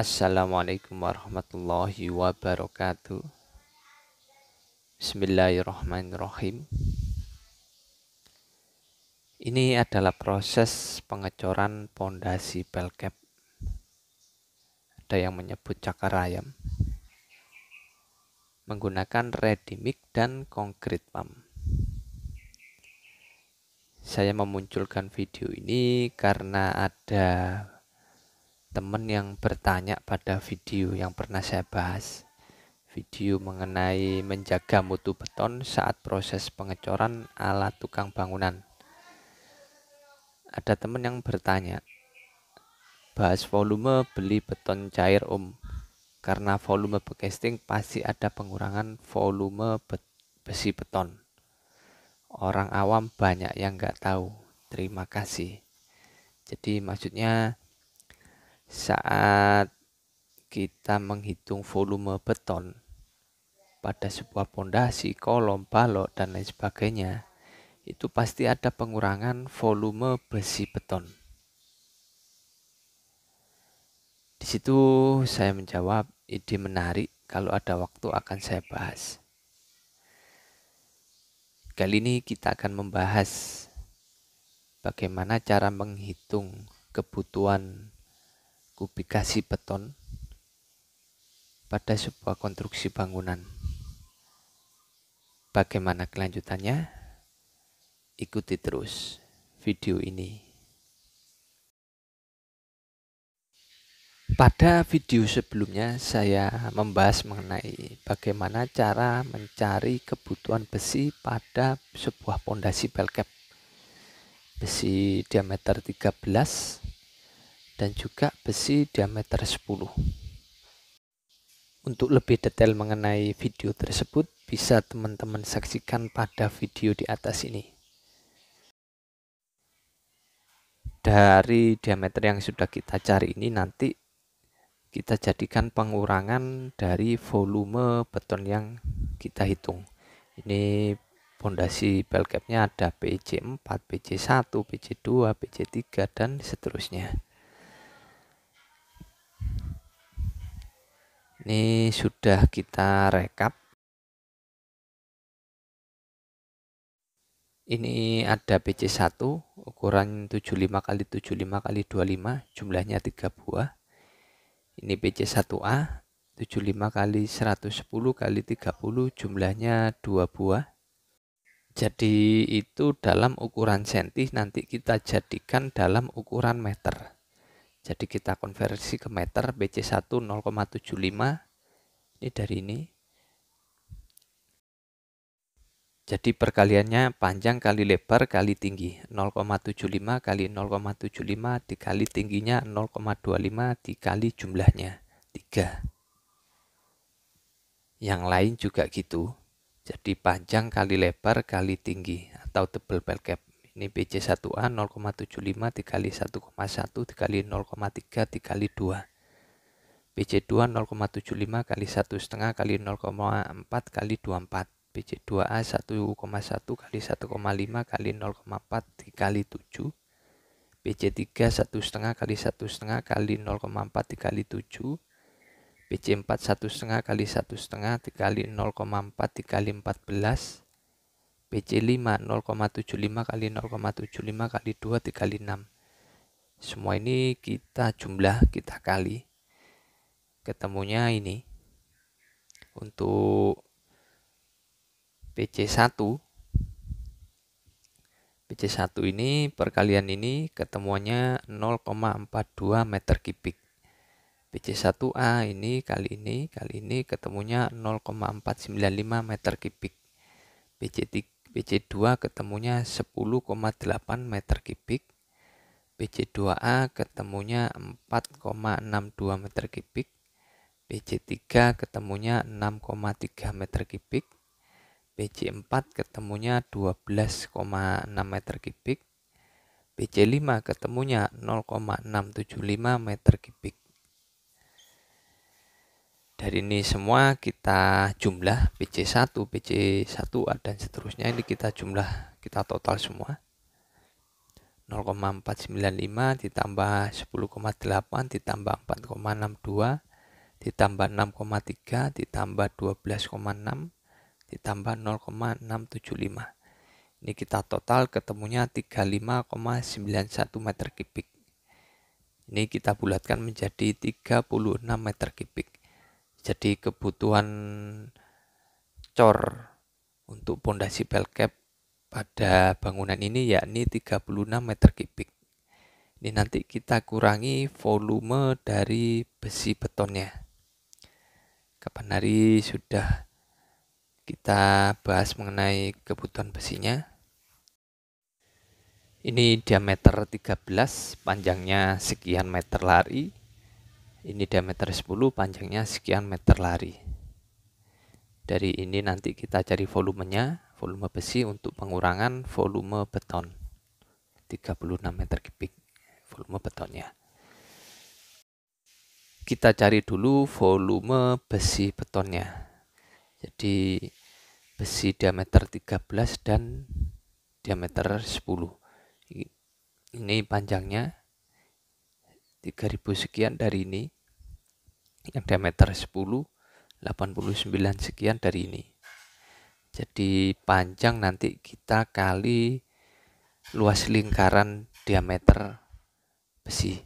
Assalamualaikum warahmatullahi wabarakatuh Bismillahirrahmanirrahim Ini adalah proses pengecoran pondasi pelkep Ada yang menyebut cakar ayam Menggunakan ready mix dan concrete pump Saya memunculkan video ini karena ada teman yang bertanya pada video yang pernah saya bahas video mengenai menjaga mutu beton saat proses pengecoran alat tukang bangunan ada teman yang bertanya bahas volume beli beton cair om karena volume casting pasti ada pengurangan volume be besi beton orang awam banyak yang nggak tahu terima kasih jadi maksudnya saat kita menghitung volume beton pada sebuah pondasi, kolom, balok, dan lain sebagainya, itu pasti ada pengurangan volume besi beton. Di situ saya menjawab ide menarik kalau ada waktu akan saya bahas. Kali ini kita akan membahas bagaimana cara menghitung kebutuhan kubikasi beton pada sebuah konstruksi bangunan. Bagaimana kelanjutannya? Ikuti terus video ini. Pada video sebelumnya saya membahas mengenai bagaimana cara mencari kebutuhan besi pada sebuah pondasi belkep. Besi diameter 13 dan juga besi diameter 10. Untuk lebih detail mengenai video tersebut, bisa teman-teman saksikan pada video di atas ini. Dari diameter yang sudah kita cari ini nanti kita jadikan pengurangan dari volume beton yang kita hitung. Ini pondasi pelcapnya ada PJ4, pc 1 pc 2 pc 3 dan seterusnya. Ini sudah kita rekap. Ini ada bc 1 ukuran 75 kali 75 kali 25 jumlahnya 3 buah. Ini bc 1 a 75 kali 110 kali 30 jumlahnya 2 buah. Jadi itu dalam ukuran senti nanti kita jadikan dalam ukuran meter. Jadi kita konversi ke meter BC1 0,75 ini dari ini. Jadi perkaliannya panjang kali lebar kali tinggi 0,75 kali 0,75 dikali tingginya 0,25 dikali jumlahnya 3. Yang lain juga gitu. Jadi panjang kali lebar kali tinggi atau double bell cap ini BC1A 0,75 dikali 1,1 dikali 0,3 dikali 2 BC2 0,75 kali 1,5 kali 0,4 kali 24 BC2A 1,1 kali 1,5 kali 0,4 dikali 7 BC3 1,5 kali 1,5 kali 0,4 dikali 7 BC4 1,5 kali 1,5 dikali 0,4 dikali 14 PC5 0,75 kali 0,75 kali 2 dikali 6 semua ini kita jumlah kita kali ketemunya ini untuk PC1 PC1 ini perkalian ini ketemuannya 0,42 meter kubik PC1A ini kali ini kali ini ketemunya 0,495 meter kubik PC3 BC2 ketemunya 10,8 meter kubik, BC2A ketemunya 4,62 meter kubik, BC3 ketemunya 6,3 meter kubik, BC4 ketemunya 12,6 meter kubik, BC5 ketemunya 0,675 meter kubik dari ini semua kita jumlah PC1, PC1 dan seterusnya ini kita jumlah kita total semua 0,495 ditambah 10,8 ditambah 4,62 ditambah 6,3 ditambah 12,6 ditambah 0,675 ini kita total ketemunya 35,91 meter kubik ini kita bulatkan menjadi 36 meter kubik jadi kebutuhan cor untuk pondasi cap pada bangunan ini yakni 36 meter kubik. Ini nanti kita kurangi volume dari besi betonnya. Kapan hari sudah kita bahas mengenai kebutuhan besinya. Ini diameter 13, panjangnya sekian meter lari, ini diameter 10 panjangnya sekian meter lari dari ini nanti kita cari volumenya volume besi untuk pengurangan volume beton 36 meter kubik volume betonnya kita cari dulu volume besi betonnya jadi besi diameter 13 dan diameter 10 ini panjangnya 3000 sekian dari ini yang diameter 10 89 sekian dari ini jadi panjang nanti kita kali luas lingkaran diameter besi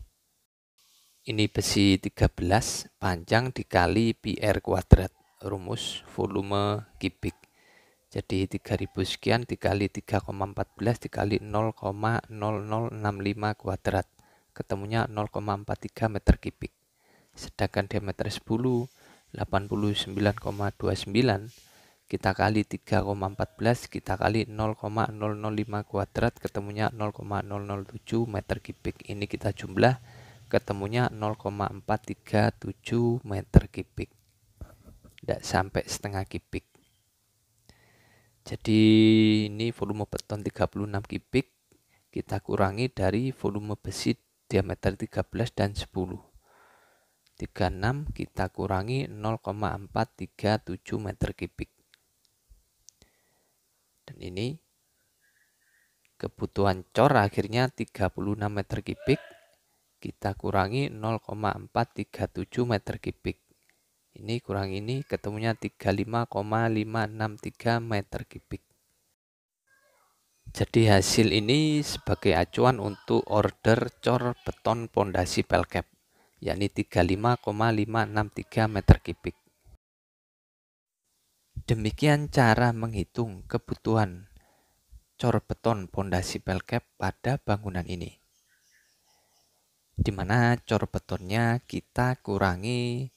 ini besi 13 panjang dikali PR kuadrat rumus volume kubik jadi 3000 sekian dikali 3,14 dikali 0,0065 kuadrat ketemunya 0,43 meter kubik. Sedangkan diameter 10 89,29 kita kali 3,14 kita kali 0,005 kuadrat ketemunya 0,007 meter kubik. Ini kita jumlah ketemunya 0,437 meter kubik. Tidak sampai setengah kubik. Jadi ini volume beton 36 kubik kita kurangi dari volume besi diameter 13 dan 10. 36 kita kurangi 0,437 meter kubik. Dan ini kebutuhan cor akhirnya 36 meter kubik kita kurangi 0,437 meter kubik ini kurang ini ketemunya 35,563 meter kubik jadi hasil ini sebagai acuan untuk order cor beton pondasi pelkep, yakni 35,563 meter kubik. Demikian cara menghitung kebutuhan cor beton pondasi pelkep pada bangunan ini. Di mana cor betonnya kita kurangi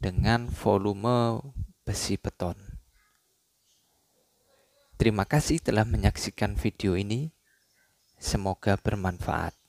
dengan volume besi beton. Terima kasih telah menyaksikan video ini. Semoga bermanfaat.